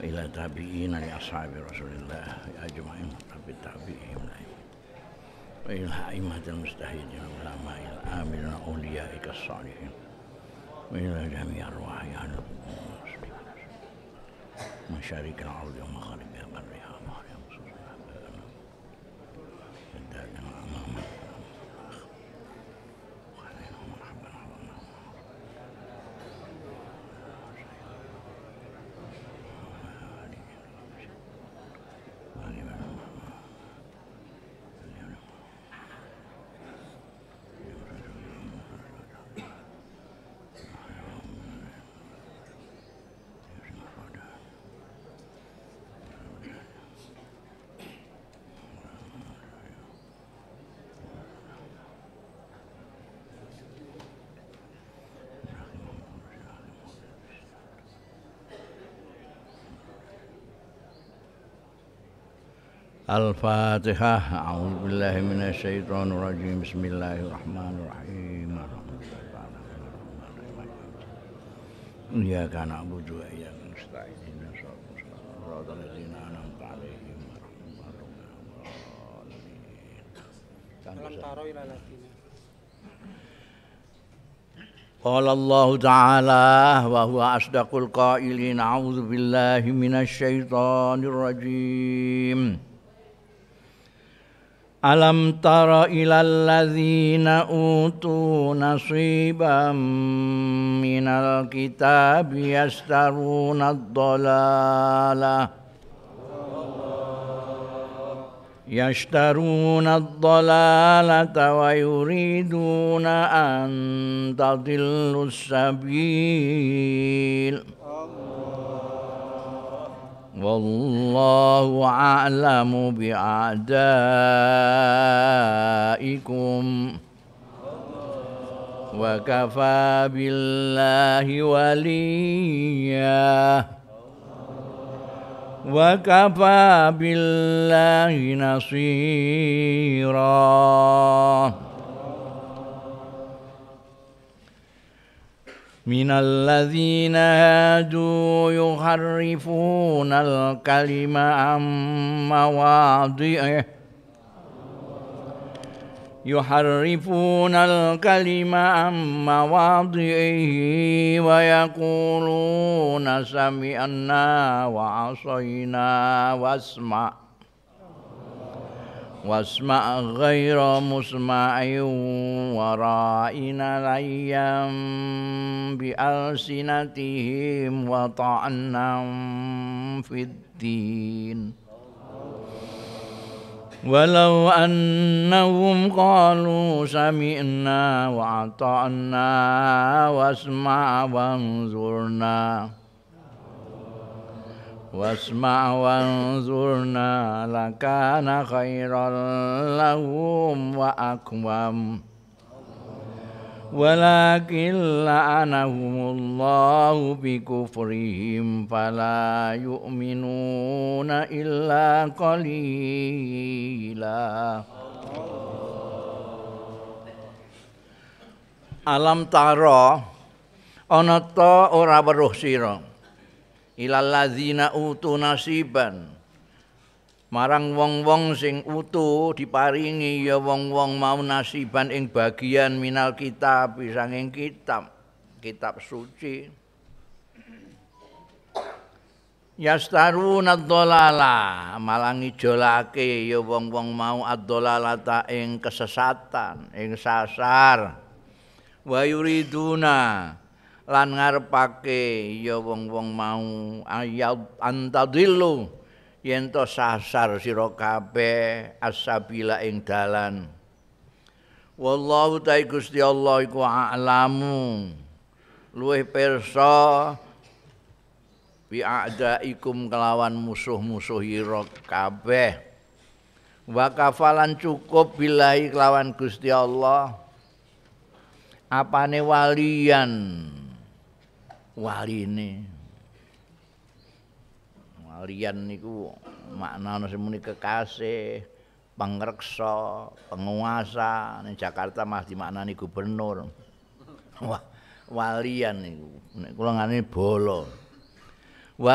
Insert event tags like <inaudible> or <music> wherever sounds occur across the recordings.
إلى تابعين لأصحاب رسول الله أجمعين رب التابعين وإلى أئمة المستهدين العلماء الآمنين أوليائك الصالحين وإلى جميع أرواح أهل المسلمين مشارق الأرض ومغاربها الفاتحة أعوذ بالله من الشيطان الرجيم بسم الله الرحمن الرحيم إياك نعبد وإياك نستعين الله الصراط الذين أنعمت عليهم قال الله تعالى وهو أصدق القائلين أعوذ بالله من الشيطان الرجيم Alam tara ilal ladzina utu nasiban minal kitab yastaruna ad-dalalah يشترون الضلالة ويريدون أن تضلوا السبيل والله أعلم بأعدائكم وكفى بالله وليا وكفى بالله نصيرا من الذين هادوا يحرفون الكلم عن مواضعه يحرفون الكلم عن مواضعه ويقولون سمعنا وعصينا واسمع واسمع غير مسمع ورائنا ليا بألسنتهم وطعنا في الدين ولو أنهم قالوا سمعنا وأطعنا واسمع وانظرنا wasma wanzurna lakana khairal lahum wa akwam Walakin la'anahumullahu bikufrihim Fala yu'minuna illa qalila Alam taro Onoto ora ilal ladzina utu nasiban marang wong-wong sing utuh diparingi ya wong-wong mau nasiban ing bagian minal kitab pisang ing kitab kitab suci yastaruna dholala malang ijolake ya wong-wong mau ad ing kesesatan ing sasar wa yuriduna lan ngarepake ya wong-wong mau ayau ah, antadillu yen to sasar sira kabeh asabila ing dalan wallahu ta'ala gusti allah iku a'lamu luwih pirsa bi kelawan musuh-musuh ira kabeh wa kafalan cukup billahi kelawan gusti allah apane walian Wali waline. Walian niku maknane semune kekasih, pangreksa, penguasa, ning Jakarta mah dimaknani gubernur. Wah, walian niku nek kula ngene bola. Wa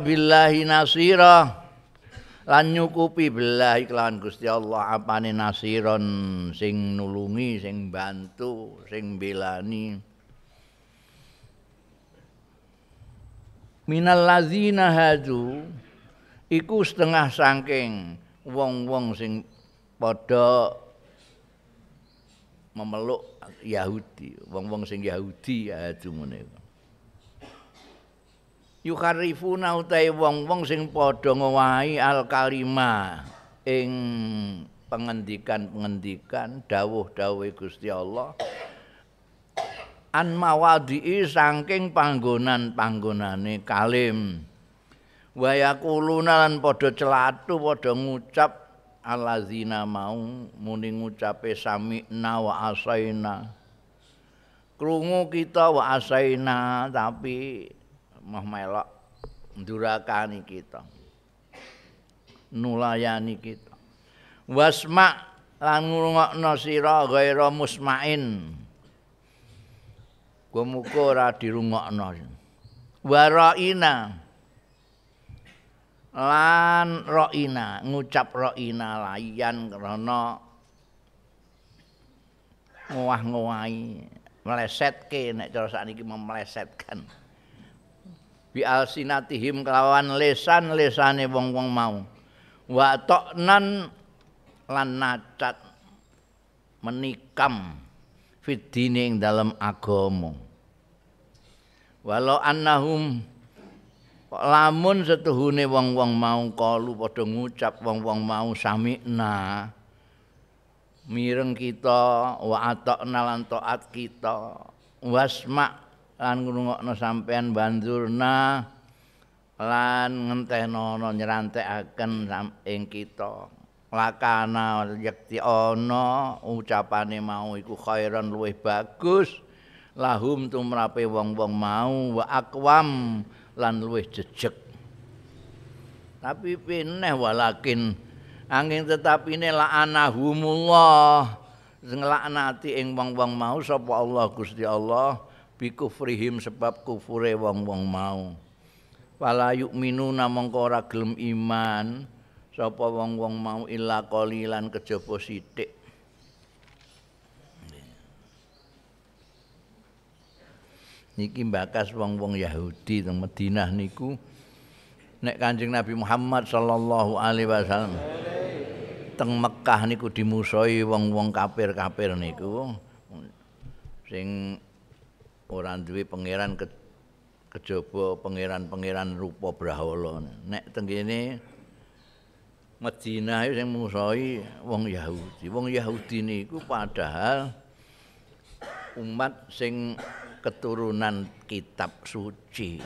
billahi nasira. lan nyukupi belah iklan Gusti Allah apane nasiron sing nulungi sing bantu sing belani minal lazina hadu iku setengah saking wong-wong sing padha memeluk Yahudi, wong-wong sing Yahudi hadu ngene. Yukharifuna utai wong-wong sing padha ngowahi al-kalima ing pengendikan-pengendikan dawuh-dawuh Gusti Allah. an mawadi'i sangking panggonan-panggonane kalim wayakuluna lan padha celatu padha ngucap allazina mau muni ngucape sami'na wa asaina krungu kita wa asaina tapi meh melok ni kita nulayani kita wasma lan ngrungokno sira gaira musmain Gumuka ora dirungokno. Waraina. Lan roina, ngucap roina layan krana ngowah-ngowahi, melesetke nek cara sakniki memelesetkan. Bi alsinatihim kelawan lesan lesane wong-wong mau. Wa toknan lan nacat menikam fitdine ing dalam agama. walau annahum lamun setuhune wong-wong mau kalu padha ngucap wong-wong mau sami'na mireng kita wa atokna lan taat kita wasma' lan ngrungokno sampean banzurna lan ngentenono nyerantekaken ing kita lakana yekti ana ucapane mau iku khairan luwih bagus lahum tumrape wong-wong mau wa aqwam lan luwih jejeg tapi peneh walakin angin tetap ini la'anahumullah ngelaknati ing wong-wong mau sapa Allah Gusti Allah bikufrihim sebab kufure wong-wong mau wala yu'minu namangka ora gelem iman sapa wong-wong mau illa qalilan kejaba sithik niki mbakas wong-wong Yahudi teng Madinah niku nek Kanjeng Nabi Muhammad sallallahu alaihi wasallam teng Mekah niku dimusoi wong-wong kafir-kafir niku sing ora duwe pangeran ke, kejaba pangeran-pangeran rupa brahala nek teng kene Madinah iki sing musoi wong Yahudi wong Yahudi niku padahal umat sing keturunan kitab suci.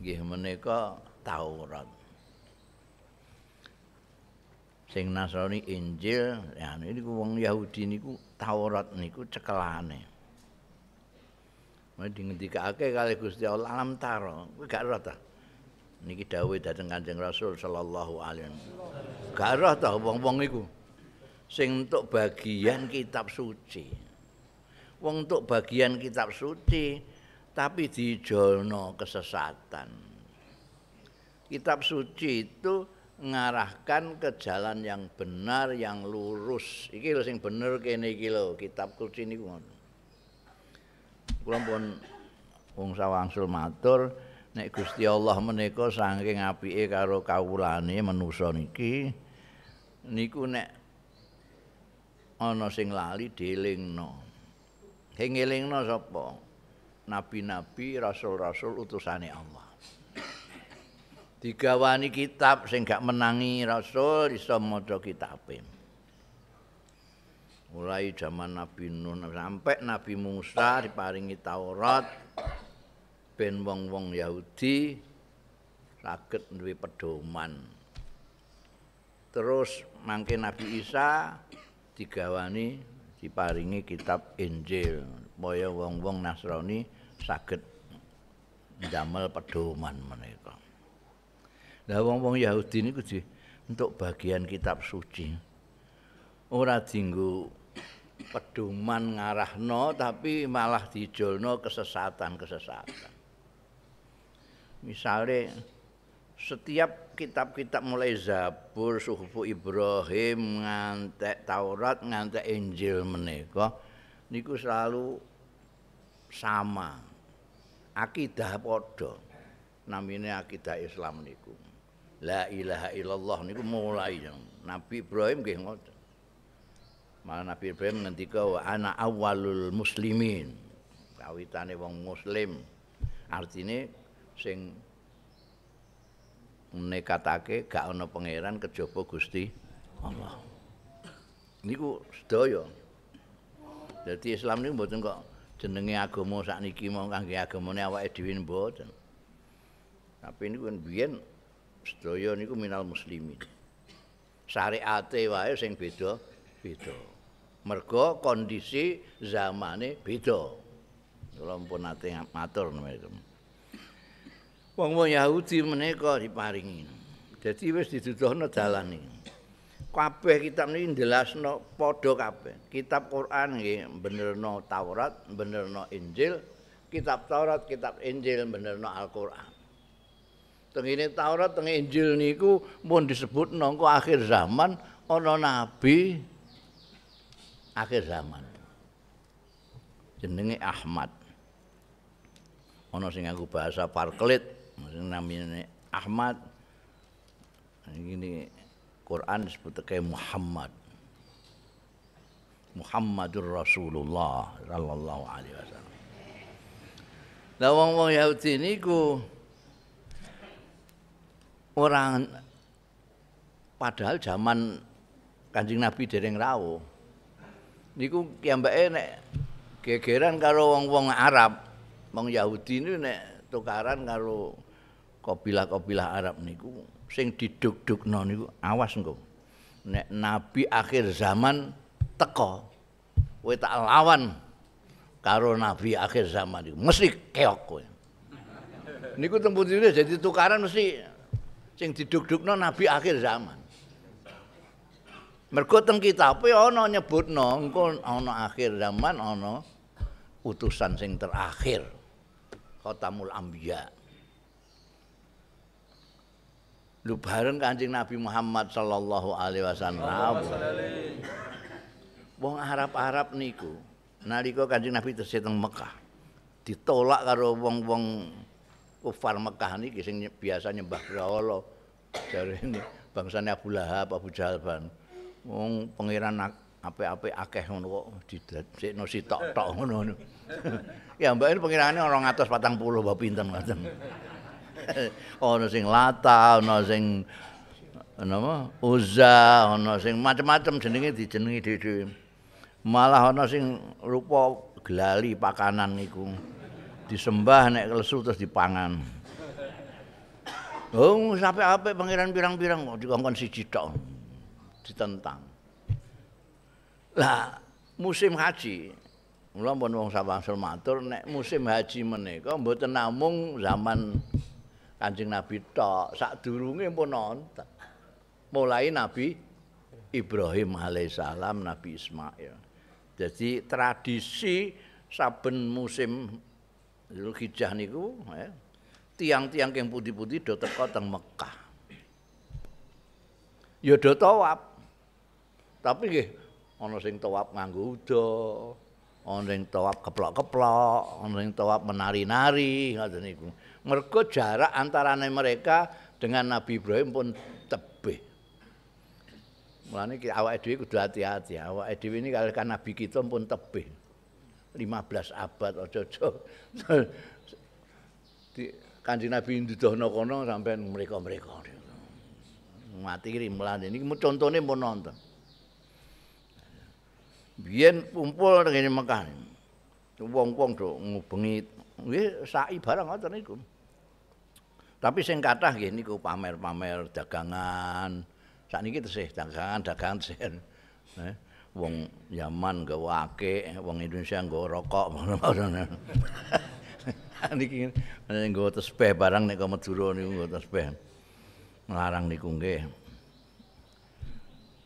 Nggih menika Taurat. Sing Nasrani Injil, ya niku wong Yahudi niku Taurat niku cekelane. Mbah dingendikake kali Gusti Allah alam taro, kowe gak ora ta? Niki dawuh dhateng Kanjeng Rasul sallallahu alaihi wasallam. Gak ora ta wong-wong iku sing entuk bagian kitab suci. wong untuk bagian kitab suci tapi dijolno kesesatan kitab suci itu ngarahkan ke jalan yang benar yang lurus iki lho sing bener kene iki lho kitab suci niku ngono kula pun wong sawangsul matur nek Gusti Allah menika saking apike karo kawulane manusa niki niku nek ana sing lali dielingno ngelingno sapa? Nabi-nabi, rasul-rasul utusane Allah. Digawani kitab sing gak menangi rasul iso maca kitabe. Mulai zaman Nabi Nun sampai Nabi Musa diparingi Taurat ben wong-wong Yahudi saged duwe pedoman. Terus mangke Nabi Isa digawani diparingi kitab Injil supaya wong-wong Nasrani saged ndamel pedoman menika. Lah wong-wong Yahudi niku di untuk bagian kitab suci. Ora dinggo pedoman ngarahno tapi malah dijolno kesesatan-kesesatan. Misalnya setiap kitab-kitab mulai Zabur, Suhufu Ibrahim, ngantek Taurat, ngantek Injil menika niku selalu sama. Akidah padha. Namine akidah Islam niku. La ilaha illallah niku mulai Nabi Ibrahim nggih ngoten. Malah Nabi Ibrahim ngendika wa ana awalul muslimin. Kawitane wong muslim. Artine sing nekatake gak ana pangeran kejaba Gusti Allah. Niku sedoyo. Dadi Islam niku mboten kok jenenge agama sakniki mau kangge agamane awake dhewe mboten. Tapi niku biyen sedoyo, niku minal muslimin. Syariate wae sing beda, beda. Mergo kondisi zamane beda. Kula ampun ate matur menika. wong-wong Yahudi menika diparingi. Dadi wis diduduhno dalan iki. Kabeh kitab niki ndelasno padha kabeh. Kitab Quran nggih benerno Taurat, benerno Injil, kitab Taurat, kitab Injil benerno Al-Qur'an. Teng ini Taurat, teng Injil niku pun disebut nangko akhir zaman ana nabi akhir zaman. Jenenge Ahmad. Ana sing aku bahasa Parklet, namanya Ahmad ini Quran disebut kayak Muhammad Muhammadur Rasulullah sallallahu alaihi wasallam. Lah wong wong Yahudi niku orang padahal zaman Kanjeng Nabi dereng rawuh. Niku kiyambake nek gegeran karo wong-wong Arab, wong Yahudi niku nek tukaran karo kabilah-kabilah Arab niku sing diduk-dukno niku awas engko. Nek nabi akhir zaman teko, kowe tak lawan karo nabi akhir zaman niku mesti keok kowe. Niku tembune jadi tukaran mesti sing diduk-dukno nabi akhir zaman. Mergo teng kitab e ana nyebutno engko ana akhir zaman ana utusan sing terakhir khatamul anbiya. lu bareng kancing Nabi Muhammad sallallahu alaihi wasallam. Wong arab harap niku nalika Kanjeng Nabi tersih teng Mekah ditolak karo wong-wong kufar Mekah niki sing biasa nyembah berhala jare ini bangsane Abu Lahab, Abu Jahal ban. Wong pangeran apik-apik akeh ngono kok didesekno sitok-tok ngono. <laughs> ya mbak ini pangerane 240 bab pinten mboten. ana <laughs> sing lata, ana sing napa? Uza, ana sing macam-macam jenenge dijenengi dhewe Malah ana sing rupa glali pakanan niku. Disembah nek lesu terus dipangan. Oh, sampai apa pangeran pirang-pirang kok dikongkon siji tok. Ditentang. Lah, musim haji. Mula pun wong sawang matur nek musim haji menika mboten namung zaman Kanjeng Nabi tok sadurunge pun nonton. Mulai Nabi Ibrahim alaihissalam, Nabi Ismail. Jadi tradisi saben musim Zulhijjah niku tiang-tiang yang putih-putih do teko Mekah. Ya do tawaf. Tapi nggih ana sing tawaf nganggo uda, ana sing tawaf keplok-keplok, ana sing tawaf menari-nari ngoten niku. Gitu. mergo jarak antarane mereka dengan Nabi Ibrahim pun tebih. Mulane ki awake dhewe kudu hati-hati, awake dhewe ini kalau kan Nabi kita pun tebih. 15 abad ojo-ojo. aja Di Kanjeng Nabi nduduhna kono sampean mereka-mereka. Mati kiri mulane ini contone pun nonton. Biyen kumpul ngene Mekah. Wong-wong do ngubengi Wih, sa'i barang ngoten iku. Tapi sing kathah nggih niku pamer-pamer dagangan. Sakniki tesih dagangan dagangan sih. Eh, wong Yaman nggawa akeh, wong Indonesia nggawa rokok. <laughs> Niki nggawa tesbeh barang nek Madura niku nggawa tesbeh. Larang niku nggih.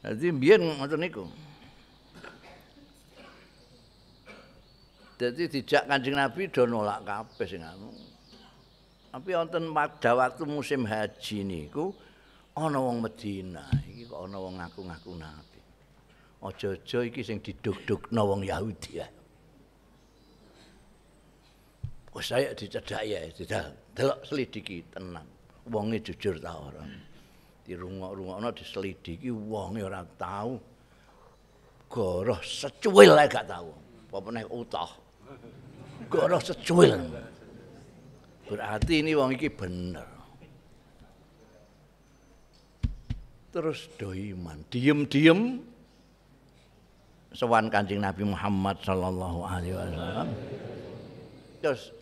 Dadi mbiyen ngoten niku. Dadi dijak Kanjeng Nabi do nolak kabeh sing anu. Tapi wonten pada waktu musim haji niku ana wong Madinah, iki kok ana wong ngaku-ngaku nabi. Aja-aja iki sing didug-dugna wong Yahudi ya. Wes saya dicedhak ya, dicedhak. Delok selidiki tenang. Wonge jujur ta ora. Dirungok-rungokno diselidiki wonge ora tahu. Goroh secuil gak tahu. Apa meneh utah. Goroh secuil. Nah. Berarti ini wong iki bener. Terus iman, diem-diem sowan Kanjeng Nabi Muhammad sallallahu alaihi wasallam. Terus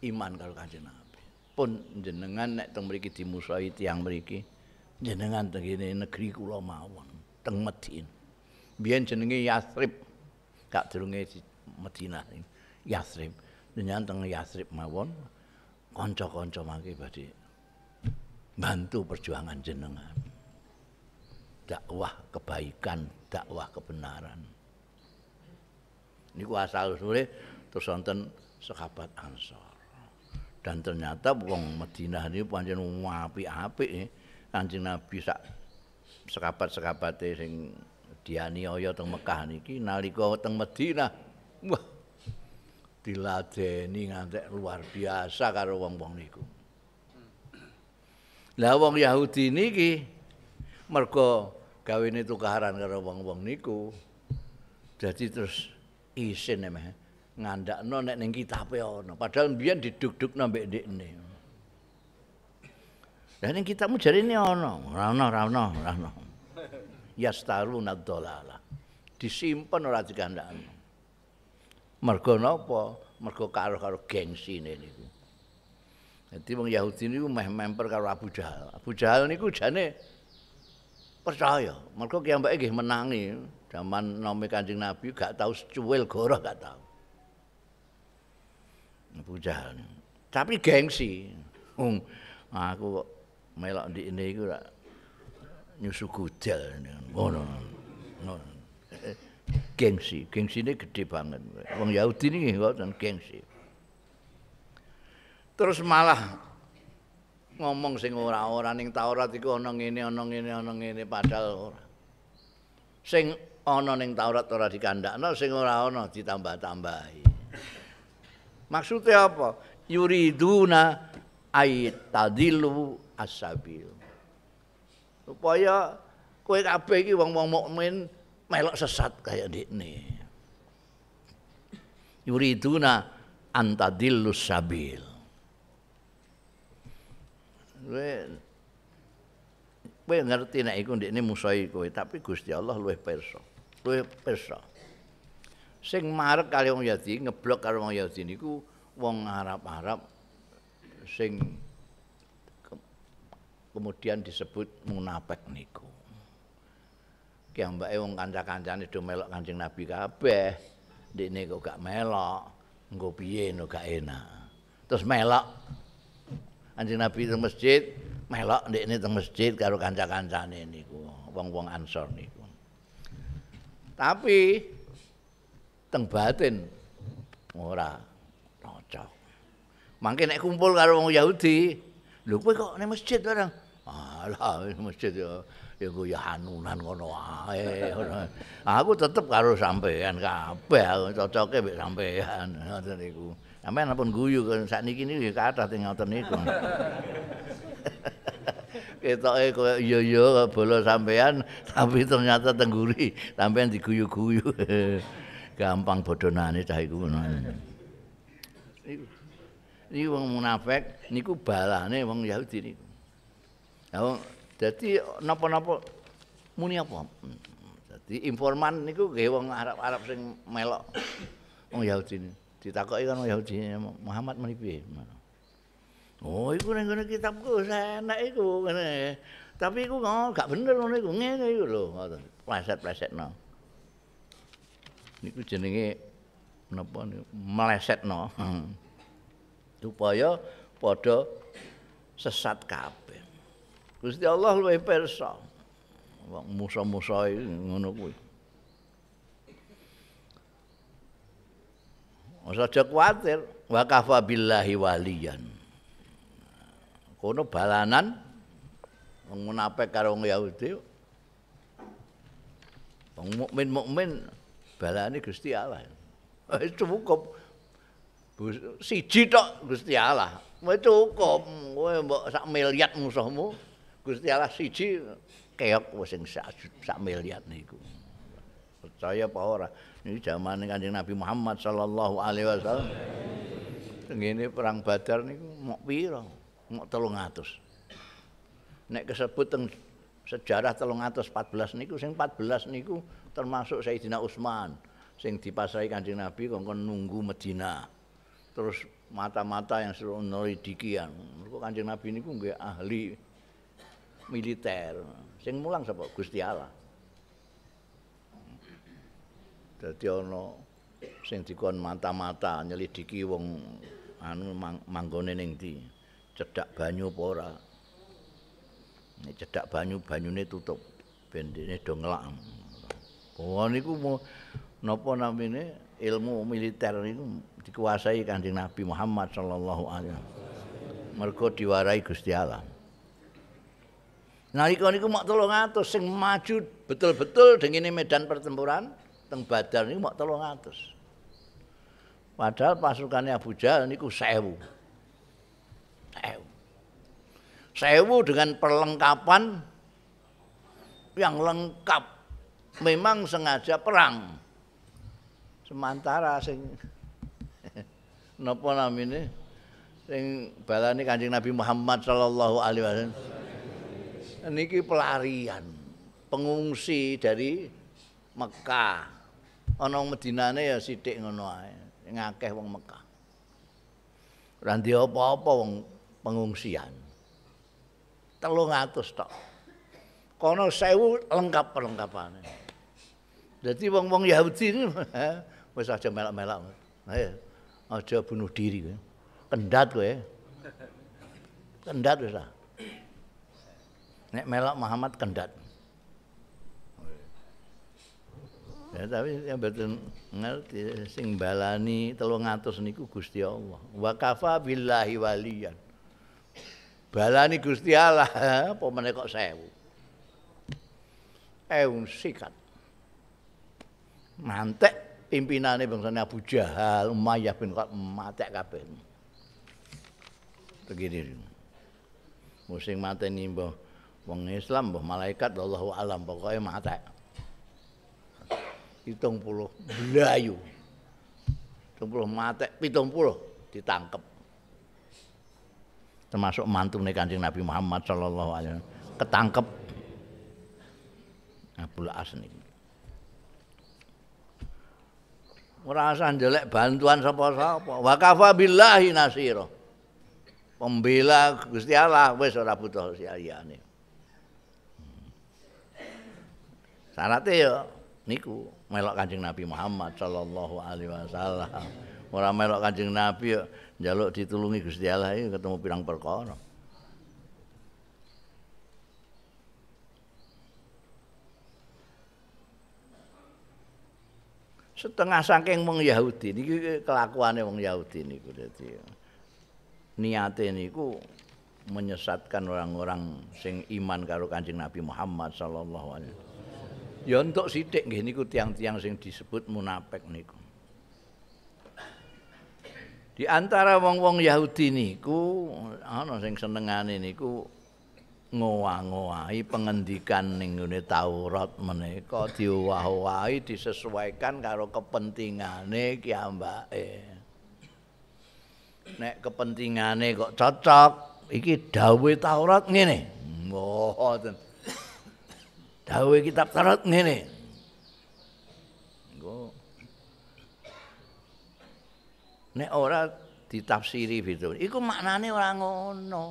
iman karo Kanjeng Nabi. Pun jenengan nek teng mriki dimusuhi tiyang mriki, jenengan teng kene negeri kula mawon, teng Medin. Biyen jenenge Yasrib, kak gak durunge Medina Yasrib. Jenengan teng Yasrib mawon, konco-konco mangke badhe bantu perjuangan jenengan. Dakwah kebaikan, dakwah kebenaran. Niku asal usule terus wonten sahabat Ansor. Dan ternyata wong Madinah ini pancen apik-apik e. Kanjeng Nabi sak sekabat-sekabate sing dianiaya teng Mekah niki nalika teng Madinah. Wah, diladeni ngantek luar biasa karo wong-wong niku. Lah wong Yahudi niki mergo gawene tukaran karo wong-wong niku dadi terus isin emeh ngandakno nek ning kitabe ono, padahal mbiyen didug-dugno mbek ndekne. Lah ning kitabmu jarine ono, ora ana, ora ana, ora ana. Yastaruna dolala. Disimpen ora dikandakno. mergo napa mergo karo karo gengsi niku dadi wong yahudi niku meh memper karo abu jahal abu jahal niku jane percaya mergo kiambake nggih menangi zaman nomi Kanjeng nabi gak tahu secuil goro gak tahu abu jahal ini. tapi gengsi ung aku kok melok di ini gue nyusu kudel ngono ngono gengsi, gengsine gedhe banget. Wong Yahudi niki ngoten gengsi. Terus malah ngomong sing ora-ora ning Taurat iku ana ngene, ana ngene, ana ngene padahal Sing ana ning Taurat ora dikandakno, sing ora ana ditambah-tambahi. Maksude apa? Yuriduna aitadilu asabil. Supaya kowe kabeh iki wong-wong mukmin melok sesat kayak di ini. Yuriduna antadillus sabil. Kowe ngerti nek iku ndekne musai kowe, tapi Gusti Allah luwih pirsa. Luwih pirsa. Sing marek kali wong Yahudi, ngeblok karo wong Yahudi niku wong Arab-Arab sing kemudian disebut munafik niku. piambake wong kanca-kancane do melok Kanjeng Nabi kabeh. Ndikne kok gak melok. Engko piye no gak enak. Terus melok Kanjeng Nabi teng masjid, melok ndikne teng masjid karo kanca-kancane niku, wong-wong Ansor niku. Tapi teng batin ora cocok. Mangke nek kumpul karo wong Yahudi, lho kok ning masjid orang? Alah, masjid ya. iku ya hanunan ngono ae. Aku tetep karo sampean kabeh cocoke mbek sampean ngoten niku. Sampeyan pun guyu kan sakniki niku ya kathah teng ngoten niku. <laughs> Ketoke koyo iya ya bola sampean tapi ternyata tengguri sampean diguyu-guyu. <laughs> Gampang bodonane cah iku. Ini wong munafik niku balane wong Yahudi niku. Dadi napa-napa muni apa? Dadi informan niku nggih wong Arab-Arab sing melok wong Yahudi. Ditakoki kan wong Yahudi Muhammad muni piye? Oh, iku nang ngene kitabku enak iku ngene. Tapi iku oh, gak bener ngono iku. Ngene iku lho, ngoten. Pleset-plesetno. Niku jenenge napa niku melesetno. Supaya padha sesat kabeh. Gusti Allah luwe pirsa. Wong Musa-musa ngono kuwi. Ora aja kuwatir, wa kafa billahi waliyan. Kono balanan wong munafik karo wong Yahudi. Wong mukmin mukmin balane Gusti Allah. Wis cukup. Siji tok Gusti Allah. Wis cukup kowe mbok sak miliat musuhmu. Gusti Allah siji keok wis sak sak miliar niku. Percaya apa ora? Ini zaman Kanjeng Nabi Muhammad sallallahu alaihi wasallam. Ngene perang Badar niku mok piro, Mok 300. Nek kesebut teng sejarah 314 niku sing 14 niku termasuk Sayyidina Utsman sing dipasrahi Kanjeng Nabi kongkon nunggu Medina. Terus mata-mata yang suruh nolidikian. Kanjeng Nabi niku nggih ahli militer. Sing mulang sapa? Gusti Allah. Dadi ana sing dikon mata-mata nyelidiki wong anu manggone ning ndi? Cedak banyu apa ora? Nek cedak banyu, banyune tutup. Ben dene do ngelak. Oh niku napa namine ilmu militer niku dikuasai Kanjeng Nabi Muhammad sallallahu alaihi wasallam. Mergo diwarai Gusti Allah. Nalika niku mok 300 sing maju betul-betul dengene medan pertempuran teng Badar niku mok 300. Padahal pasukannya Abu Jahal niku 1000. 1000 dengan perlengkapan yang lengkap memang sengaja perang. Sementara sing <laughs> napa namine sing balane Kanjeng Nabi Muhammad sallallahu alaihi wasallam niki pelarian pengungsi dari Mekah. Ana wong Madinane ya sithik ngono ae, ngakeh wong Mekah. Ora apa-apa wong pengungsian. 300 tok. Kono 1000 lengkap perlengkapane. Dadi wong-wong Yahudi <laughs> eh, wis aja melak-melak. Ayo, eh, aja bunuh diri kowe. Kendat kowe. Kendat wis Nek melok Muhammad kendat. Ya, tapi yang betul ngerti sing balani telung atus niku Gusti Allah. Wa kafa billahi waliyan. Balani Gusti Allah <laughs> apa meneh kok 1000. Eun sikat. Mantek pimpinane bangsane Abu Jahal, Umayyah bin Khalaf matek kabeh. Begini. Musing mateni mbah wong Islam mbah malaikat Allahu alam pokoknya mata hitung puluh belayu hitung puluh mata hitung puluh ditangkep termasuk mantu nih kancing Nabi Muhammad Shallallahu Alaihi Wasallam ketangkep Abdul Asni merasa jelek bantuan sapa-sapa wa kafa billahi nasira pembela Gusti Allah wis ora butuh nih. syaratnya ya niku melok kanjeng Nabi Muhammad Sallallahu Alaihi Wasallam orang melok kanjeng Nabi ya jaluk ditulungi Gusti Allah ya, ketemu pirang perkara setengah saking wong Yahudi niki kelakuane wong Yahudi niku dadi niate niku menyesatkan orang-orang sing iman karo Kanjeng Nabi Muhammad sallallahu alaihi wasallam ya entuk sithik nggih niku tiang-tiang sing disebut munafik niku di antara wong-wong Yahudi niku ana sing senengane niku ngowah-ngowahi pengendikan ning ngene Taurat menika diowah-owahi disesuaikan karo kepentingane kiambake nek kepentingane kok cocok iki dawuh Taurat ngene mboten oh, dawe kitab tarot ngene. Engko nek ora ditafsiri gitu. Iku maknane ora ngono.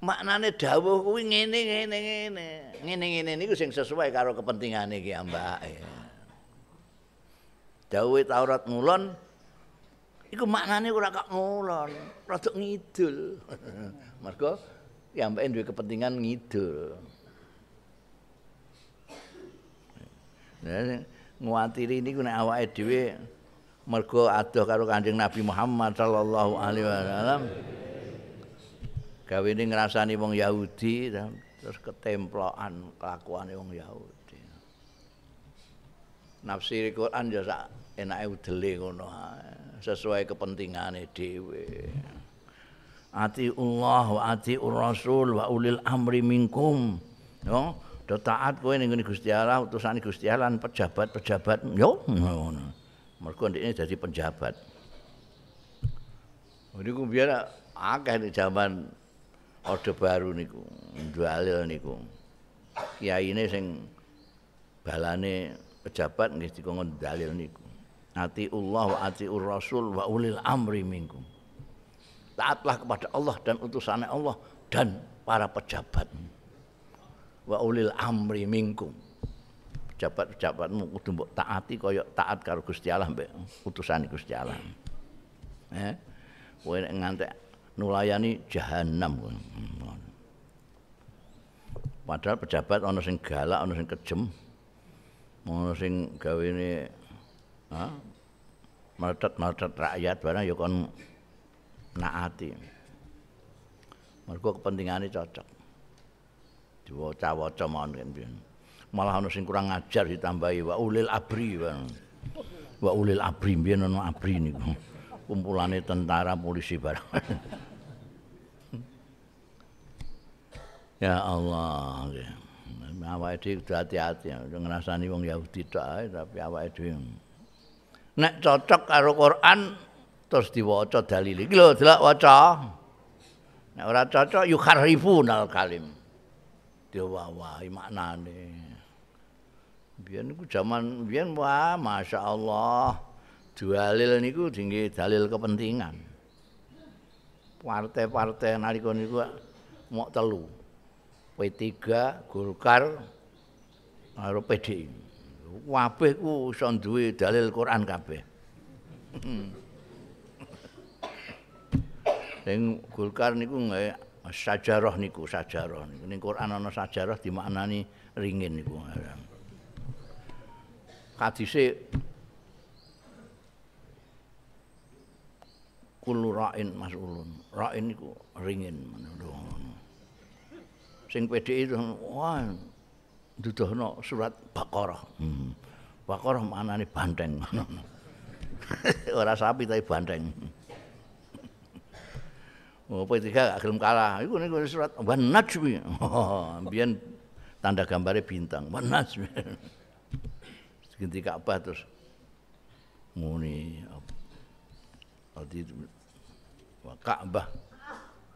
Maknane dawuh kuwi ngene ngene ngene. Ngene ngene niku sing sesuai karo kepentingane iki Mbak. Dawuh tarot ngulon iku maknane ora kok ngulon, rada ngidul. <laughs> Mergo ya mbake duwe kepentingan ngidul. nguatiri ini kena awak edwi mergo aduh karo kanjeng Nabi Muhammad sallallahu alaihi wasallam gawe ini ngerasani wong Yahudi terus ketemploan kelakuan wong Yahudi nafsi Quran ya sak enake udele ngono sesuai kepentingane dhewe ati Allah wa ati Rasul wa ulil amri minkum yo do taat kowe ning Gusti Allah utusan Gusti Allah pejabat-pejabat yo ngono mergo ndekne dadi pejabat niku biar akeh ning zaman orde baru niku dalil niku kiyaine sing balane pejabat nggih dikon dalil niku ati Allah wa ati Rasul wa ulil amri minkum taatlah kepada Allah dan utusan Allah dan para pejabat, wa ulil amri minkum pejabat-pejabatmu kudu taati kaya taat karo Gusti Allah mbek utusan Gusti Allah eh kowe nek ngantek nulayani jahanam padahal pejabat ana sing galak ana sing kejem ana sing gawene ha meletet-meletet rakyat warna ya kon naati mergo kepentingane cocok diwaca-waca mawon kan pian. Malah ana sing kurang ngajar ditambahi wa ulil abri. Bang. Wa ulil abri mbiyen ana abri niku. Kumpulane tentara polisi barang. ya Allah. Awake dhewe kudu hati-hati. Ngrasani wong Yahudi tok tapi awake dhewe. Nek cocok karo Quran terus diwaca dalil. Iki lho delok waca. Nek ora cocok yukharifun al kalim. diwawahi maknane. Biyen iku jaman biyen wah masyaallah dalil niku dinggih dalil kepentingan. Partai-partai nalika niku mok telu. P3, Golkar, karo PDI. Kabeh ku iso duwe dalil Quran kabeh. Ning hmm. Golkar niku nggae sajarah niku sajarah niku ning Quran ana sajarah dimaknani ringin niku. Hadise kullu ra'in mas'ulun. Ra'in niku ringin ngono. Sing PDI itu wah duduhno surat Baqarah. Hmm. Baqarah maknane banteng <laughs> Ora sapi tapi banteng. Oh, P3 gak gelem kalah. Iku niku surat Wan Najmi. <laughs> Mbiyen tanda gambarnya bintang. Wan Najmi. <laughs> Ganti Ka'bah terus muni Tadi Ka'bah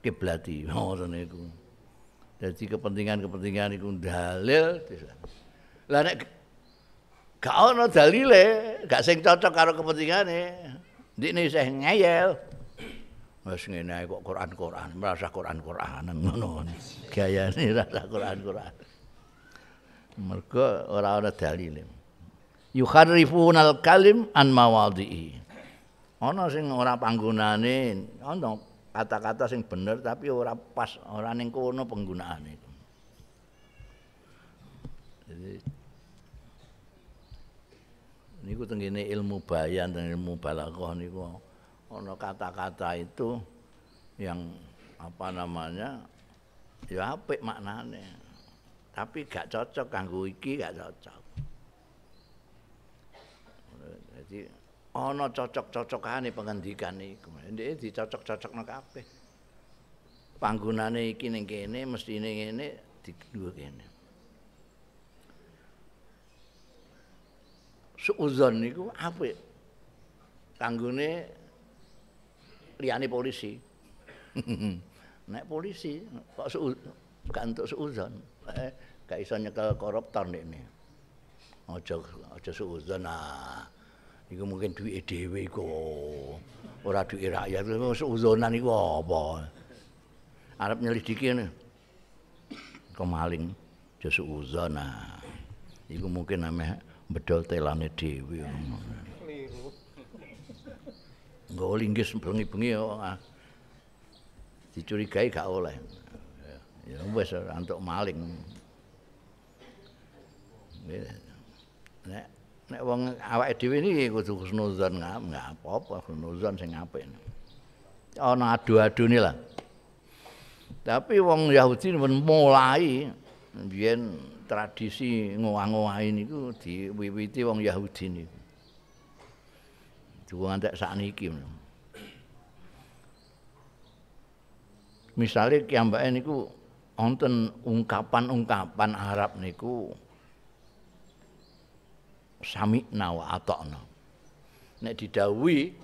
kiblati <laughs> oh, ngoten niku. Dadi kepentingan-kepentingan iku dalil. Lah nek gak ono dalile, gak sing cocok karo kepentingane, ndikne isih ngeyel. Wes ngene ae kok Quran-Quran, merasa Quran-Quranan ngono. Gayane rasa Quran-Quran. Mergo ora ana dalile. Yukharrifunal kalim an mawadhi. Ana sing ora panggunane, ana kata-kata sing bener tapi ora pas ora ning kono penggunaane. Jadi niku tengene ilmu bayan, ilmu balaghah niku. ono kata-kata itu yang apa namanya ya apik maknane tapi gak cocok kanggo iki gak cocok jadi ono cocok-cocokane pengendikan iku ndek e dicocok-cocokno kabeh panggonane iki ning kene mestine ngene diguru kene suuzon niku apik kanggone liane polisi. <laughs> Nek polisi kok seuzon, entuk suudzon. Eh, gak iso nyekel koruptor ini Aja aja suudzon ah. Iku mungkin duit dhewe iku. Ora duit rakyat. Suudzonan iku apa? Arab nyelidiki Kok Kemaling aja suudzon ah. Iku mungkin ameh bedol telane dhewe. nggowo linggis bengi-bengi oh, ah. dicurigai gak oleh ya wis antuk maling nek nek wong awake dhewe iki kudu kusnuzon enggak apa-apa kusnuzon sing apik ana adu-adune adu lah tapi wong Yahudi men mulai biyen tradisi ngowah-ngowahi niku diwiwiti wong Yahudi niku Diwong antek sakniki. Misale kiambake niku wonten ungkapan-ungkapan Arab niku sami'na wa ata'na. Nek didhawuhi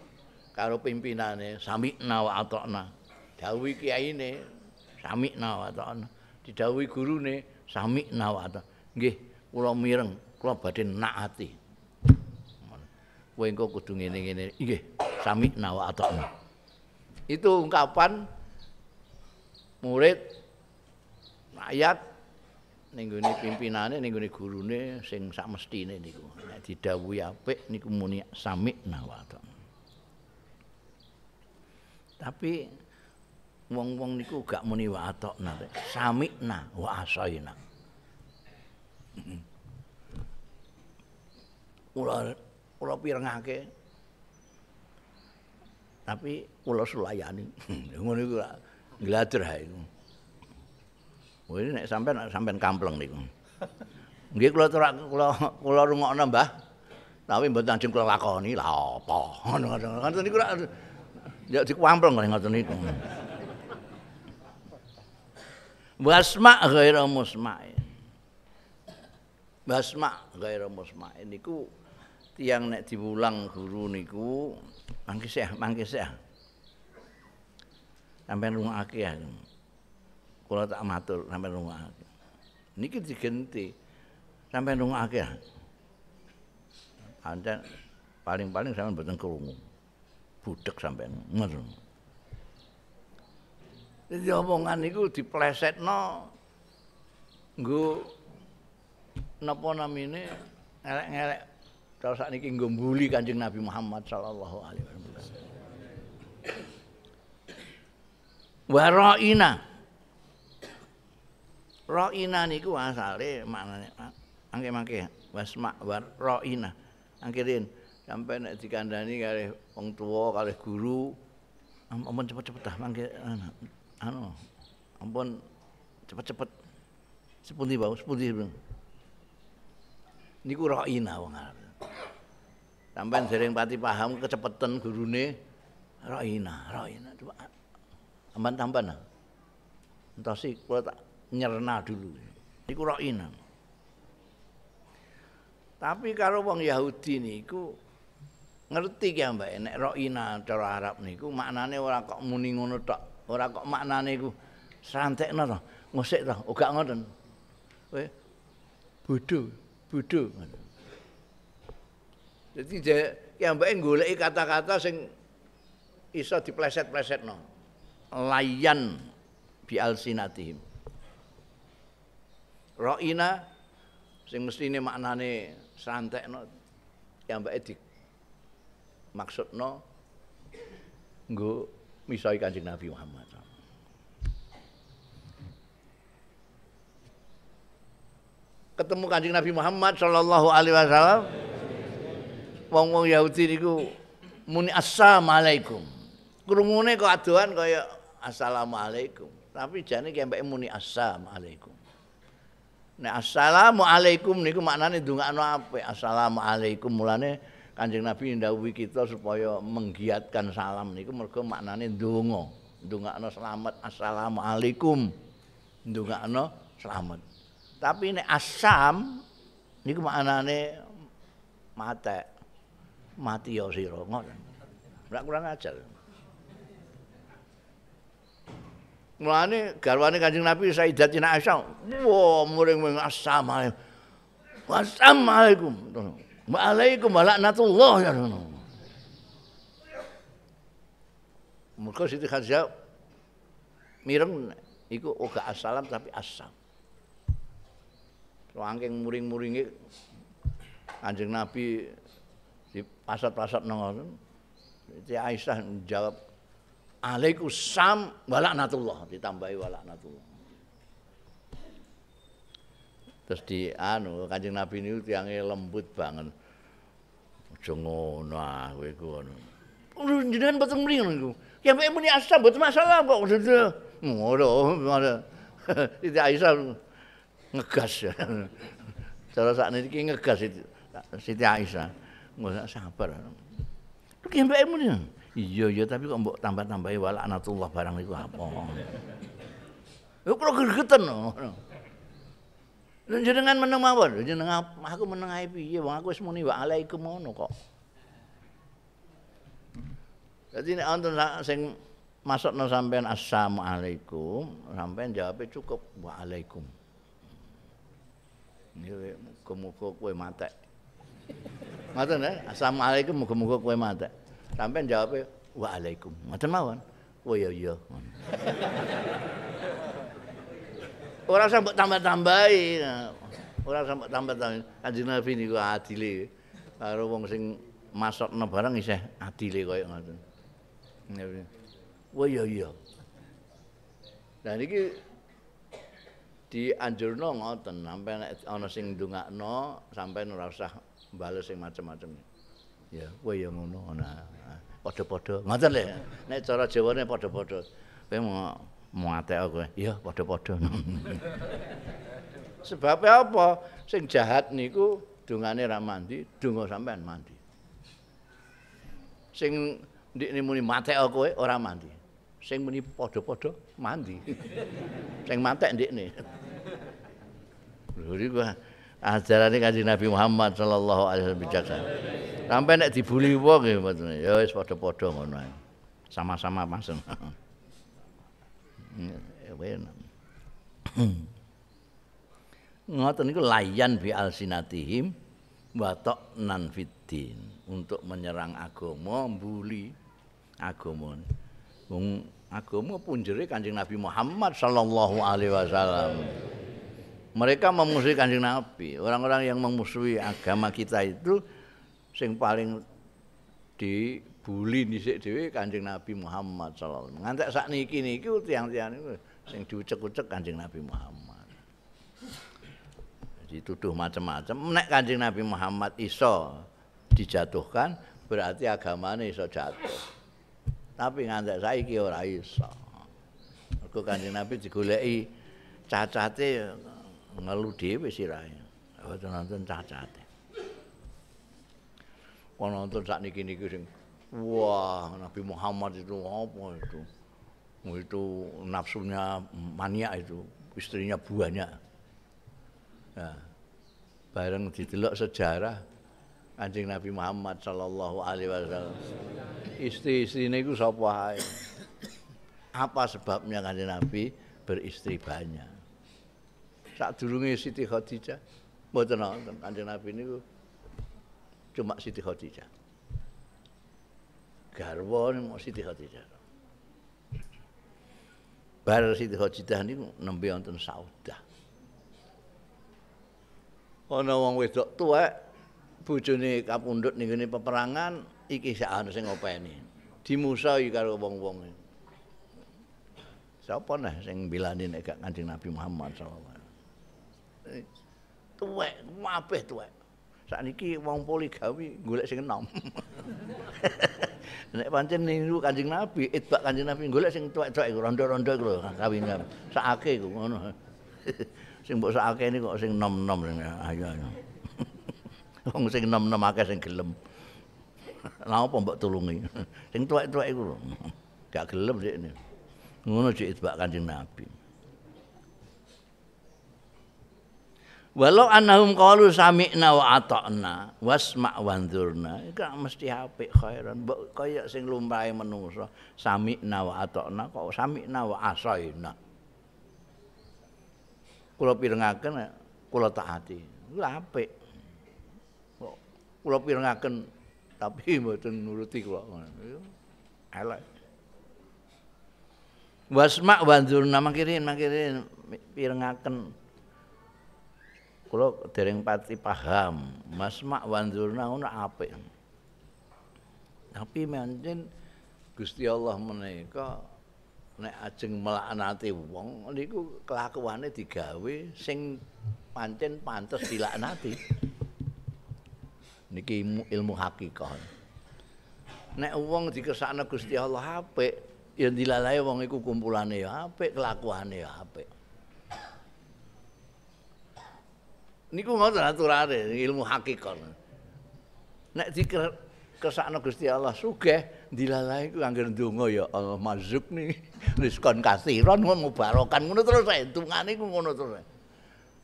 karo pimpinane sami'na wa ata'na. Dawuhi kiyaine sami'na wa ata'na. Didhawuhi gurune sami'na wa ata'na. Nggih, kula mireng, kula badhe naati. Ah. kowe engko kudu ngene-ngene. Nggih, sami nawa Itu ungkapan murid rakyat ning gone pimpinane ning gone gurune sing sakmestine niku. Nek didhawuhi apik niku muni sami nawa atokno. Tapi wong-wong niku gak muni wa atokno. Sami na wa asaina. Ora kula pirengake. Tapi kula sulayani. <laughs> Ngono iku gladher ha iku. Kuwi nek sampean sampean kampleng niku. Nggih kula terak kula kula rungokno Mbah. Tapi mboten ajeng kula lakoni lha apa. <laughs> Ngono ngono niku ra ya dikwampleng ngoten niku. Wasma ghairu musma'in. Wasma ghairu musma'in niku tiang nek diwulang guru niku mangke sih mangke sih sampai rumah aki ya kula tak matur sampai rumah aki niki digenti sampai rumah aki ya anca paling-paling sampai beteng kerungu budek sampai ngur jadi omongan niku dipleset no Napa nopo namine ngelek-ngelek Terus saat ini mbuli Kanjeng Nabi Muhammad sallallahu alaihi wasallam. Wa ra'ina. Ra'ina niku asale maknanya mangke-mangke wasma wa ra'ina. Angkirin sampai nak dikandani kali orang tua, kali guru ampun cepet-cepet dah mangke anu, anu ampun cepet-cepet sepundi bau sepundi niku ra'ina wong Arab Sampai sering pati paham kecepatan gurune Raina, Raina coba tambah tambah nah. Entah sih, kalau tak nyerna dulu. Ini ku Raina. Tapi kalau orang Yahudi ini ku ngerti ya mbak, ini Raina cara Arab ini ku maknanya orang kok muni ngono tak, orang kok maknanya ku serantek nah tak, ngosek tak, ogak ngoden. Bodoh, bodoh. Jadi yang baik goleki kata-kata sing iso dipleset no Layan bi alsinatihim. Roina sing mestine maknane no Yang baik e di no, nggo misoi kancing Nabi Muhammad. Ketemu Kanjeng Nabi Muhammad sallallahu alaihi wasallam wong-wong Yahudi niku muni assalamualaikum. Krungune kok adoan kaya assalamualaikum. Tapi jane kaya mbak muni assalamualaikum. Nek assalamualaikum niku maknane ndongakno apik. Assalamualaikum mulane Kanjeng Nabi ndawuhi kita supaya menggiatkan salam niku mergo maknane ndonga. Ndongakno selamat assalamualaikum. Ndongakno selamat. Tapi nek asam niku maknane mata? mati ya sira ngoten. Ora kurang ajar. Mulane garwane Kanjeng Nabi Sayyidatina Aisyah, wah muring-muring assalamualaikum. Wassalamualaikum. Waalaikum walaknatullah ya ngono. Mergo Siti Khadijah mireng iku uga assalam tapi asam. Wangking muring-muringe Kanjeng Nabi di pasat-pasat nongol. itu Aisyah menjawab, alaikum sam walaknatullah ditambahi walaknatullah. Terus di anu kancing Nabi niu tiangnya lembut banget. jengono aku itu anu udah ngono. Jenengan boten mriki ngono iku. Ya mek muni asam boten masalah kok. udah Ngono. <laughs> itu Aisyah ngegas. <laughs> Cara ini ngegas Siti Aisyah nggak sabar lu ki mbak ya? iya iya tapi kok mbok tambah-tambahi wala anatullah barang itu apa lu kok gregeten. Lha jenengan meneng mawon, jeneng aku meneng ae piye wong aku wis muni wa alaikum ngono kok. Jadi nek wonten sing masukno sampean assalamualaikum, sampean jawabnya cukup waalaikum. ini muga-muga kowe matek Maten ya, eh? Assalamualaikum, moga-moga kue mata. Sampai jawabnya, Waalaikum. Maten mawan, Oh iya iya. <laughs> Orang sambut tambah-tambahi. Orang sambut tambah-tambahi. Kanji Nabi ini kok adili. Karo wong sing masuk na barang iseh adili kaya ngatun. Oh iya iya. Dan ini dianjurno ngoten sampai ana sing ndungakno sampai ora usah bales sing macam-macam. Ya, kowe ya ngono ana. Padha-padha. Ngoten le. Nek cara Jawane padha-padha. Kowe mau mau atek aku. Ya, padha-padha. <laughs> Sebab apa? Sing jahat niku dungane ra mandi, donga sampean mandi. Sing ndik muni matek kowe ora mandi. Sing muni padha-padha mandi. <laughs> Sing matek ndikne. <laughs> Lho iki ajaran ini kaji Nabi Muhammad Shallallahu alaihi wasallam bijaksana. Sampai nek dibully wong ya mboten. Ya wis padha-padha ngono Sama-sama pasen. <laughs> Ya, <clears throat> Ngoten niku layan bi alsinatihim wa nan fiddin untuk menyerang agama, mbuli agama. Wong agama punjere Kanjeng Nabi Muhammad sallallahu alaihi wasallam. mereka memusuhi kanjeng Nabi. Orang-orang yang memusuhi agama kita itu sing paling dibuli dhisik dhewe Kanjeng Nabi Muhammad sallallahu alaihi wasallam. Ngantek sakniki niki tiyang-tiyang niku sing diucek-ucek Kanjeng Nabi Muhammad. Dituduh macam-macam, nek Kanjeng Nabi Muhammad iso dijatuhkan, berarti agamane iso jatuh. Tapi ngantek saiki ora iso. Mergo Kanjeng Nabi digoleki cacate ngelu dhewe sirahe. Mboten nonton ya. Wong nonton niki niki sing wah Nabi Muhammad itu apa itu? Itu nafsunya mania itu, istrinya buahnya. ya, nah, bareng didelok sejarah Kanjeng Nabi Muhammad Shallallahu alaihi wasallam. istri istri niku sapa ae? Apa sebabnya Kanjeng Nabi beristri banyak? nih Siti Khadijah mboten wonten Kanjeng Nabi niku cuma Siti Khadijah. Garwa mau Siti Khadijah. Bar Siti Khadijah niku nembe wonten saudah. Ana wong wedok tuwek bojone kapundhut ning ngene peperangan iki sakjane sing ngopeni. Dimusahi karo wong-wong. Sapa nah sing bilani nek gak Kanjeng Nabi Muhammad sallallahu tuwek, wabeh tuwek. Saiki wong poligami golek sing enom. <laughs> Nek pancen niru Kanjeng Nabi, itbak Kanjeng Nabi golek sing tuwek-tuwek rondo-rondo iku kawin. Saake iku ngono. <laughs> sing mbok saake ini kok sing enom-enom sing ayo ayo. <laughs> Wong sing enom-enom akeh sing gelem. Lah opo mbok tulungi? sing tuwek-tuwek iku Gak gelem sik ini. Ngono sik itbak Kanjeng Nabi. Walau anahum kalu sami'na wa ata'na wasma' wanzurna. Ika mesti apik khairan. kaya sing lumrahe menungso sami'na wa ata'na kok sami'na wa asaina. Kula pirengaken eh, kula taati. Iku apik. Kok kula pirengaken tapi <laughs> mboten nuruti kula. Elek. Wasma' wanzurna mangkirin mangkirin pirengaken kula dereng pati paham mas masmak wanzurna ngono apik tapi menjen Gusti Allah menika nek ajeng melaknati wong niku kelakuane digawe sing pancen pantes dilaknati niki ilmu, hakikat, hakikah nek wong dikersakne Gusti Allah apik ya dilalae wong iku kumpulane ya apik kelakuane ya apik Niku ngoten aturane ilmu hakikat. Nek dikir kesana Gusti Allah sugih dilalai ku anggere ndonga ya Allah mazukni rizkon <laughs> kasiron ngono mubarakan ngono terus hitungane ku ngono terus.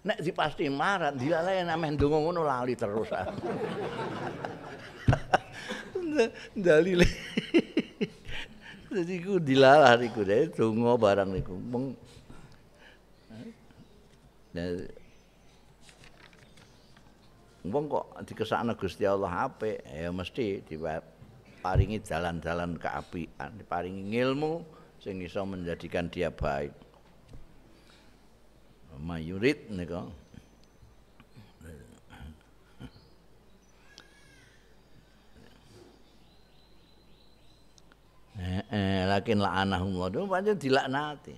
Nek dipasti marat dilalai nek meh ndonga ngono lali terus. Dalile. Jadi ku dilalah niku dhewe donga barang niku. Nah, wong kok dikesakno Gusti Allah apik, ya mesti diparingi jalan-jalan jalan keapian, diparingi ilmu sing iso menjadikan dia baik. Mayurit kok Eh, eh, lakin la'anahumullah. Pancen dilaknati.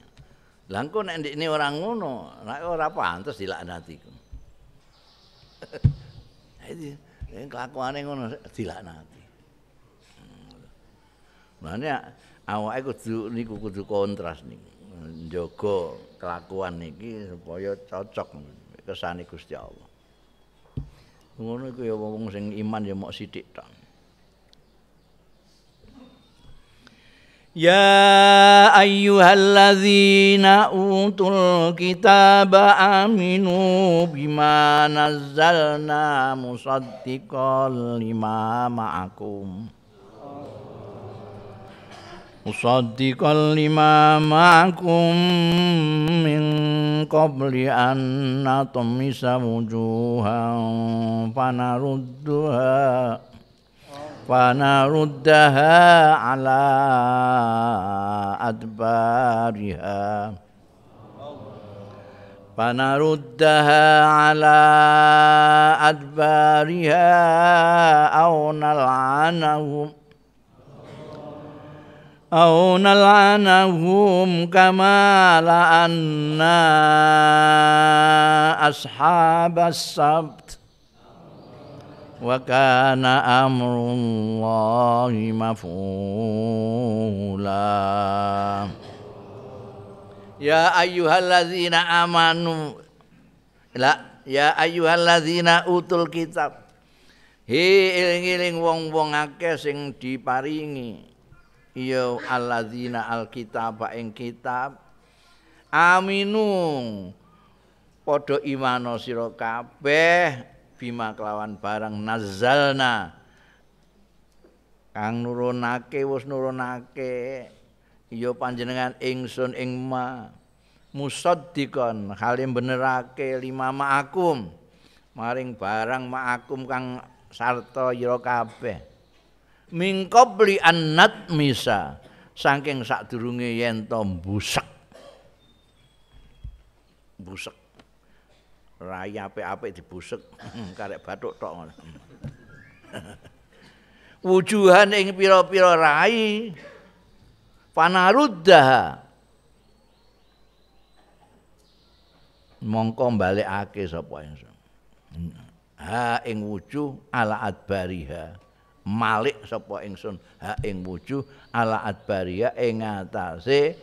Lah engko nek ndikne uno, orang apa ora pantes dilaknati. <laughs> Jadi, ini kelakuan yang ngono dilaknati. Mane hmm. awake kudu niku kudu kontras niku. Njogo kelakuan niki supaya cocok kesane Gusti Allah. Ngono iku ya wong sing iman ya mok sithik tok. يا أيها الذين أوتوا الكتاب آمنوا بما نزلنا مصدقا لما معكم مصدقا لما معكم من قبل أن نطمس وجوها فنردها فنردها على أدبارها فنردها على أدبارها أو نلعنهم أو نلعنهم كما لأنا أصحاب السبت wa kana amrullahi mafula ya ayyuhallazina amanu la ya ayyuhallazina utul kitab he eling-eling wong-wong akeh sing diparingi ya allazina alkitab ing kitab aminu padha imano kabeh bima kelawan barang nazalna kang nurunake wis nurunake ya panjenengan ingsun ing ma musaddiqan halim benerake lima ma'akum maring barang ma'akum kang sarta ira kabeh mingqabli annat misa saking sadurunge yen to busek busek Raya apik-apik dibusek hmm, karek batuk tok ngono. Hmm. <laughs> Wujuhan ing pira-pira rai panaruddaha mongko balekake sapa ingsun. Hmm. Ha ing wujuh ala atbariha, malik sapa ingsun ha ing wujuh ala atbariha, ing atase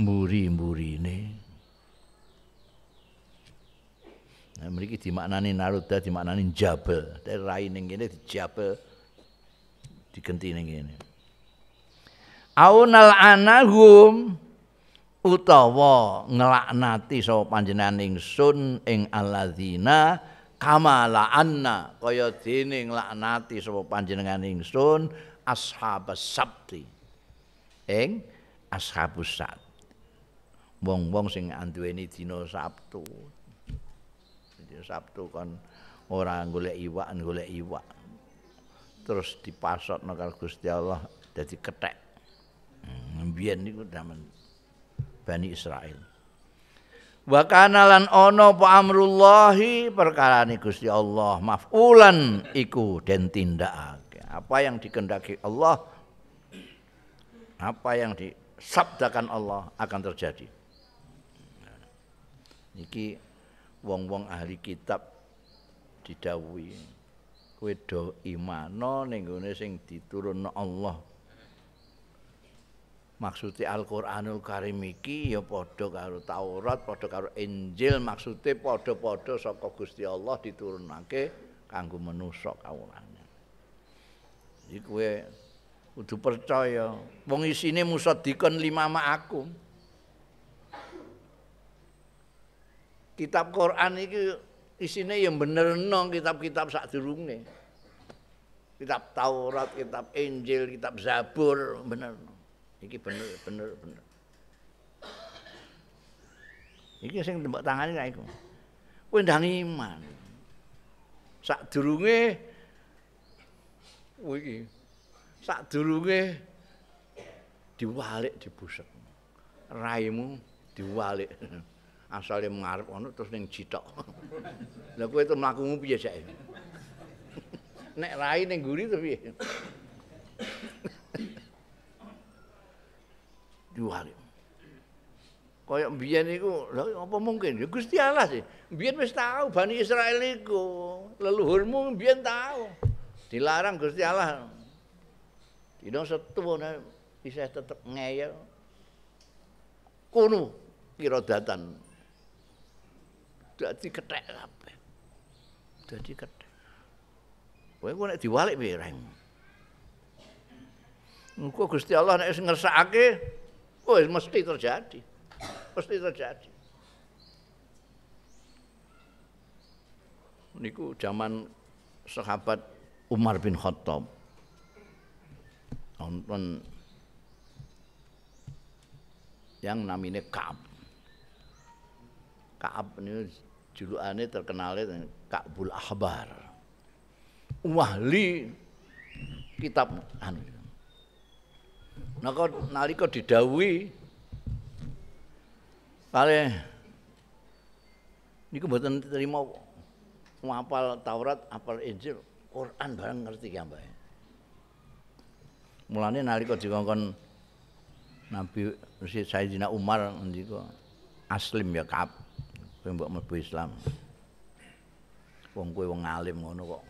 muri-murine. muri murine Nah, mriki dimaknani Naruda dimaknani jabel. Dari rai ning kene dijabel digenti ning kene. Aunal anahum utawa ngelaknati sapa panjenengan ingsun ing alladzina kamala anna kaya dene nglaknati sapa panjenengan ingsun ashabas sabti wong-wong sing anduweni dina sabtu Sabtu kon orang golek iwak golek iwak. Terus dipasok nakal Gusti Allah ketek kethek. Hmm, mbiyen niku zaman Bani Israel. Wa kana lan ana apa amrullahi perkarane Gusti Allah mafulan iku den tindakake. Apa yang dikendaki Allah apa yang disabdakan Allah akan terjadi. Nah, niki wong-wong ahli kitab didhawuhi kowe do imano ning gone sing diturunno Allah maksude Al-Qur'anul Karim iki ya padha karo Taurat, padha karo Injil, maksude padha-padha saka Gusti Allah diturunake kanggo manusa kawulane. Iki kowe kudu percaya. Wong isine musadikon lima ma'akum. kitab Quran itu isinya yang bener nong kitab-kitab nih Kitab Taurat, kitab Injil, kitab Zabur bener. ini bener bener bener. Ini sing tembak tangane ra iku. Kowe ndang iman. Sadurunge iki sadurunge diwalik dibusek. Raimu diwalik. asale ngarep ana terus ning citok. <laughs> Lah kowe itu mlakumu piye sik? <laughs> Nek rai ning guri to piye? <coughs> Duwale. Kaya mbiyen iku lha apa mungkin? Ya Gusti Allah sih. Mbiyen wis tau Bani Israel iku leluhurmu mbiyen tau. Dilarang Gusti Allah. Dino setuwane isih tetep ngeyel. Kono kira datan dadi kethek kabeh. Dadi kethek. Kowe kok nek diwalik piye reng? Engko Gusti Allah nek wis ngersakake, wis mesti terjadi. Mesti terjadi. Niku zaman sahabat Umar bin Khattab. Nonton yang namanya Kaab. Ka'ab ini julukannya terkenalnya Ka'bul Ahbar. Wahli kitab anu. Naka nalika didawi, kalih ini kebetulan terima ngapal Taurat, apal Injil, Quran barang ngerti ki Mulanya nari nalika dikongkon Nabi Sayyidina Umar ngendika aslim ya Ka'ab kowe mbok mlebu Islam. Wong kowe wong alim ngono kok.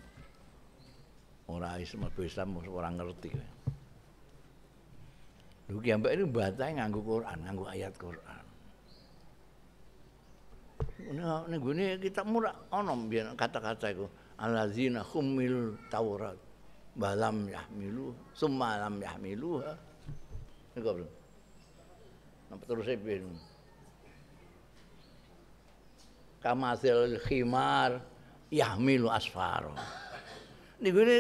Ora is mlebu Islam ora ngerti. Lho ki ambek iki mbatae nganggo Quran, nganggo ayat Quran. Nah, ini gini kita murah onom biar kata-kata itu alazina humil taurat balam yahmilu semalam yahmilu Ini kau belum. Nampak terus saya kamasil khimar yahmilu asfaro. Niku ini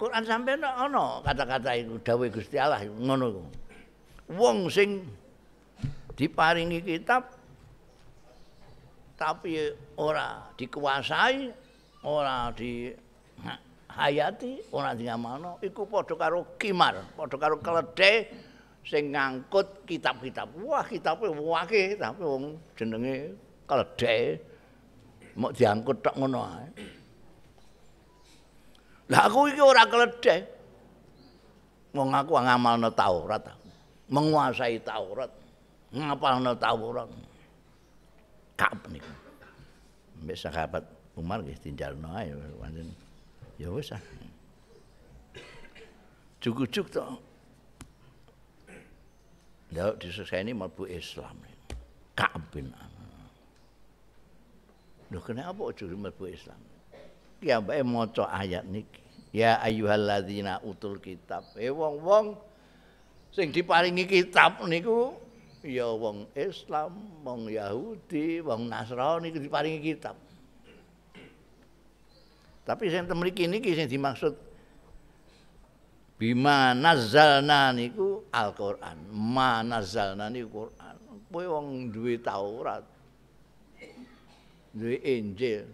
Quran sampai ada kata-kata itu dawai Gusti Allah ngono itu. Wong sing diparingi kitab tapi ora dikuasai, ora di hayati, ora di ngamano, iku podo karo kimar, podo karo keledai sing ngangkut kitab-kitab. Wah kitabnya wakil, tapi wong jenenge kledek mau diangkut tok ngono ae lah aku iki ora kledek wong aku ngamalno Taurat menguasai Taurat ngapalno Taurat kap niku mbek sahabat Umar nggih tinjalno ae wancen ya wis ah cukup-cukup to Lalu diselesaikan ini melibu Islam. Ka'ab bin Loh kenapa ojo mlebu Islam? Ki ambek maca ayat niki. Ya ayyuhalladzina utul kitab. Eh wong-wong sing diparingi kitab niku ya wong Islam, wong Yahudi, wong Nasrani niku diparingi kitab. Tapi sing temriki niki sing dimaksud bima nazalna niku Al-Qur'an. Ma nazalna niku Qur'an. Kowe wong duwe Taurat, dari Injil.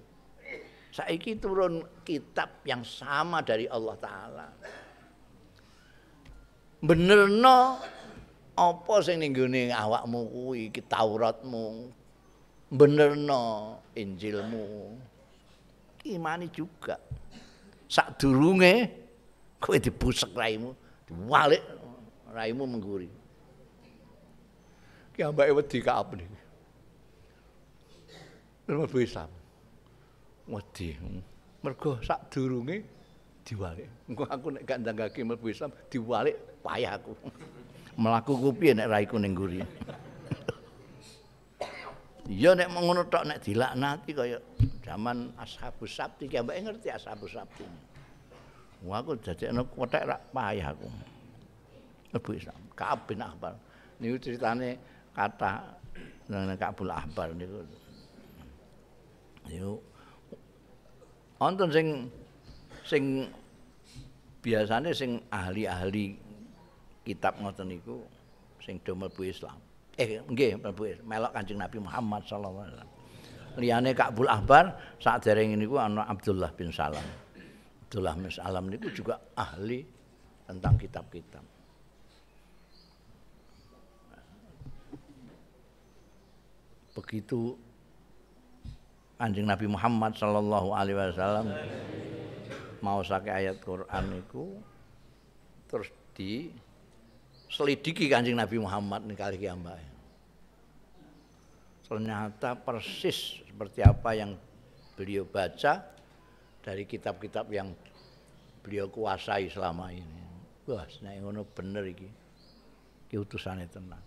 Saiki turun kitab yang sama dari Allah taala. Bener no apa sing ning awakmu kuwi Tauratmu. no Injilmu. Imani juga. Sak Sadurunge kowe dibusek raimu, diwalik raimu mengguri. Ki ambake wedi apa nih mlebu Islam. Wedi. Mergo sadurunge diwalik. Engko aku nek gak ndanggake mlebu Islam diwalik payah aku. Melaku ku piye nek raiku ning nguri. Ya nek ngono tok nek dilaknati kaya zaman ashabus sabti ki ambek ngerti ashabus sabti. Wah aku dadekno kethek rak payah aku. Mlebu Islam. akbar, bin Ahbar. Niku ceritane kata Kabul Ahbar ini. Yo. Wonten sing sing biasane sing ahli-ahli kitab ngoten niku sing do mlebu Islam. Eh nggih mlebu melok Kanjeng Nabi Muhammad sallallahu alaihi wasallam. Liyane Ka'bul Ahbar sadereng niku ana Abdullah bin Salam. Abdullah bin Salam niku juga ahli tentang kitab-kitab. Begitu anjing Nabi Muhammad sallallahu alaihi wasallam mau sake ayat Quran niku terus di selidiki kanjeng Nabi Muhammad nih kali kiambak. Ternyata persis seperti apa yang beliau baca dari kitab-kitab yang beliau kuasai selama ini. Wah, nek ngono bener iki. Ki utusane tenan.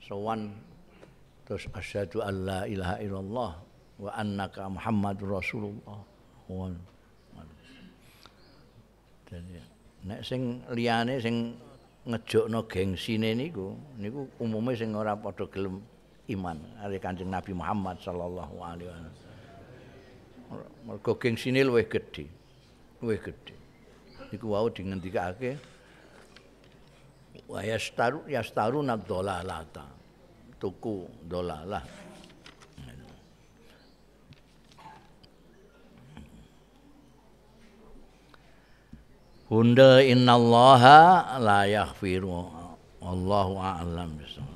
Sowan terus asyhadu alla ilaha illallah wa annaka Muhammadur Rasulullah. nek sing liyane sing ngejokno gengsine niku niku umume sing ora padha gelem iman ari Kanjeng Nabi Muhammad sallallahu alaihi wasallam. Mergo gengsine luwih gedhe. Luwih gedhe. Iku wau dingendikake wa yastaru yastaru nadolalata. Tuku dolalah. Hunda allaha la yaghfiru. Wallahu a'lam bishawab.